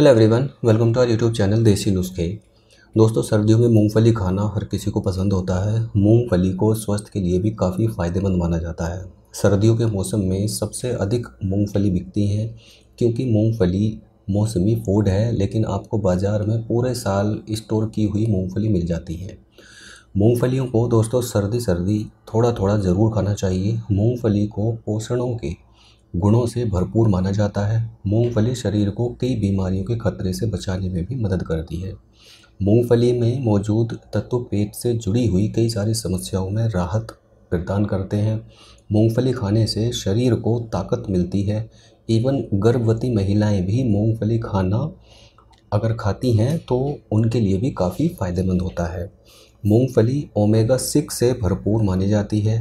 hello everyone welcome to our YouTube channel Desi Nuskhe दोस्तों सर्दियों में मूंगफली खाना हर किसी को पसंद होता है मूंगफली को स्वास्थ्य के लिए भी काफ़ी फ़ायदेमंद माना जाता है सर्दियों के मौसम में सबसे अधिक मूंगफली बिकती हैं क्योंकि मूंगफली मौसमी फूड है लेकिन आपको बाज़ार में पूरे साल स्टोर की हुई मूँगफली मिल जाती है मूँगफलियों को दोस्तों सर्दी सर्दी थोड़ा थोड़ा ज़रूर खाना चाहिए मूँगफली को पोषणों के गुणों से भरपूर माना जाता है मूंगफली शरीर को कई बीमारियों के खतरे से बचाने में भी मदद करती है मूंगफली में मौजूद तत्व पेट से जुड़ी हुई कई सारी समस्याओं में राहत प्रदान करते हैं मूंगफली खाने से शरीर को ताकत मिलती है इवन गर्भवती महिलाएं भी मूंगफली खाना अगर खाती हैं तो उनके लिए भी काफ़ी फ़ायदेमंद होता है मूंगफली ओमेगा सिक्स से भरपूर मानी जाती है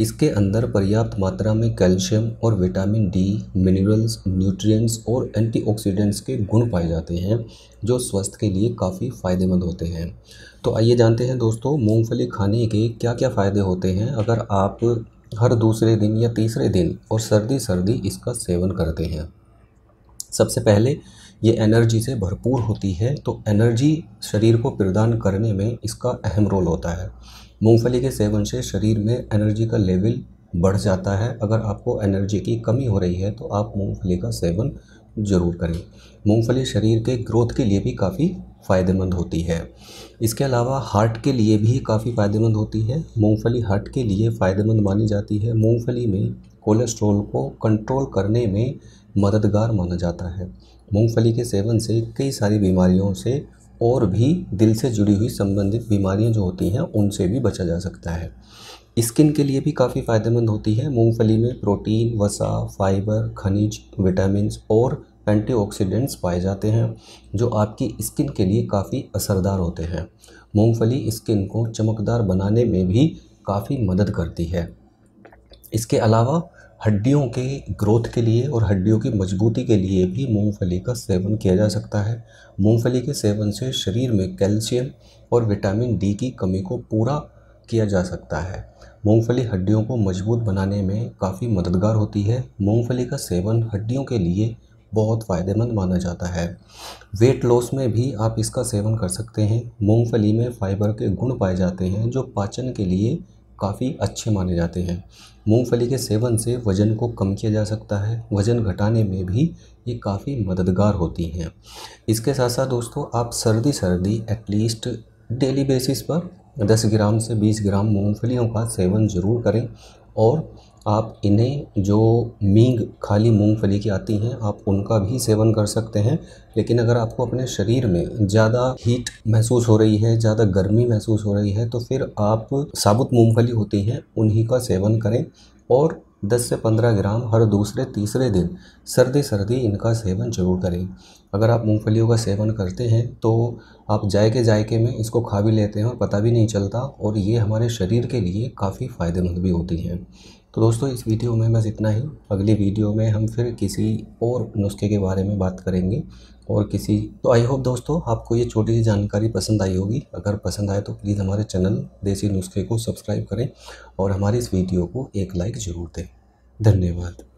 इसके अंदर पर्याप्त मात्रा में कैल्शियम और विटामिन डी मिनरल्स न्यूट्रिएंट्स और एंटीऑक्सीडेंट्स के गुण पाए जाते हैं जो स्वास्थ्य के लिए काफ़ी फ़ायदेमंद होते हैं तो आइए जानते हैं दोस्तों मूंगफली खाने के क्या क्या फ़ायदे होते हैं अगर आप हर दूसरे दिन या तीसरे दिन और सर्दी सर्दी इसका सेवन करते हैं सबसे पहले ये एनर्जी से भरपूर होती है तो एनर्जी शरीर को प्रदान करने में इसका अहम रोल होता है मूंगफली के सेवन से शरीर में एनर्जी का लेवल बढ़ जाता है अगर आपको एनर्जी की कमी हो रही है तो आप मूंगफली का सेवन ज़रूर करें मूंगफली शरीर के ग्रोथ के लिए भी काफ़ी फ़ायदेमंद होती है इसके अलावा हार्ट के लिए भी काफ़ी फ़ायदेमंद होती है मूंगफली हार्ट के लिए फ़ायदेमंद मानी जाती है मूंगफली में कोलेस्ट्रॉल को कंट्रोल करने में मददगार माना जाता है मूंगफली के सेवन से कई सारी बीमारियों से और भी दिल से जुड़ी हुई संबंधित बीमारियां जो होती हैं उनसे भी बचा जा सकता है स्किन के लिए भी काफ़ी फ़ायदेमंद होती है मूंगफली में प्रोटीन वसा फाइबर खनिज विटामिन और एंटीऑक्सीडेंट्स पाए जाते हैं जो आपकी स्किन के लिए काफ़ी असरदार होते हैं मूंगफली स्किन को चमकदार बनाने में भी काफ़ी मदद करती है इसके अलावा हड्डियों के ग्रोथ के लिए और हड्डियों की मजबूती के लिए भी मूंगफली का सेवन किया जा सकता है मूंगफली के सेवन से शरीर में कैल्शियम और विटामिन डी की कमी को पूरा किया जा सकता है मूंगफली हड्डियों को मजबूत बनाने में काफ़ी मददगार होती है मूंगफली का सेवन हड्डियों के लिए बहुत फ़ायदेमंद माना जाता है वेट लॉस में भी आप इसका सेवन कर सकते हैं मूंगफली में फाइबर के गुण पाए जाते हैं जो पाचन के लिए काफ़ी अच्छे माने जाते हैं मूंगफली के सेवन से वज़न को कम किया जा सकता है वज़न घटाने में भी ये काफ़ी मददगार होती हैं इसके साथ साथ दोस्तों आप सर्दी सर्दी एटलीस्ट डेली बेसिस पर 10 ग्राम से 20 ग्राम मूंगफलियों का सेवन ज़रूर करें और आप इन्हें जो मींग खाली मूंगफली की आती हैं आप उनका भी सेवन कर सकते हैं लेकिन अगर आपको अपने शरीर में ज़्यादा हीट महसूस हो रही है ज़्यादा गर्मी महसूस हो रही है तो फिर आप साबुत मूंगफली होती हैं उन्हीं का सेवन करें और 10 से 15 ग्राम हर दूसरे तीसरे दिन सर्दी सर्दी इनका सेवन जरूर करें अगर आप मूंगफलियों का सेवन करते हैं तो आप जायके जायके में इसको खा भी लेते हैं और पता भी नहीं चलता और ये हमारे शरीर के लिए काफ़ी फ़ायदेमंद भी होती हैं तो दोस्तों इस वीडियो में बस इतना ही अगली वीडियो में हम फिर किसी और नुस्खे के बारे में बात करेंगे और किसी तो आई होप दोस्तों आपको ये छोटी सी जानकारी पसंद आई होगी अगर पसंद आए तो प्लीज़ हमारे चैनल देसी नुस्खे को सब्सक्राइब करें और हमारी इस वीडियो को एक लाइक ज़रूर दें धन्यवाद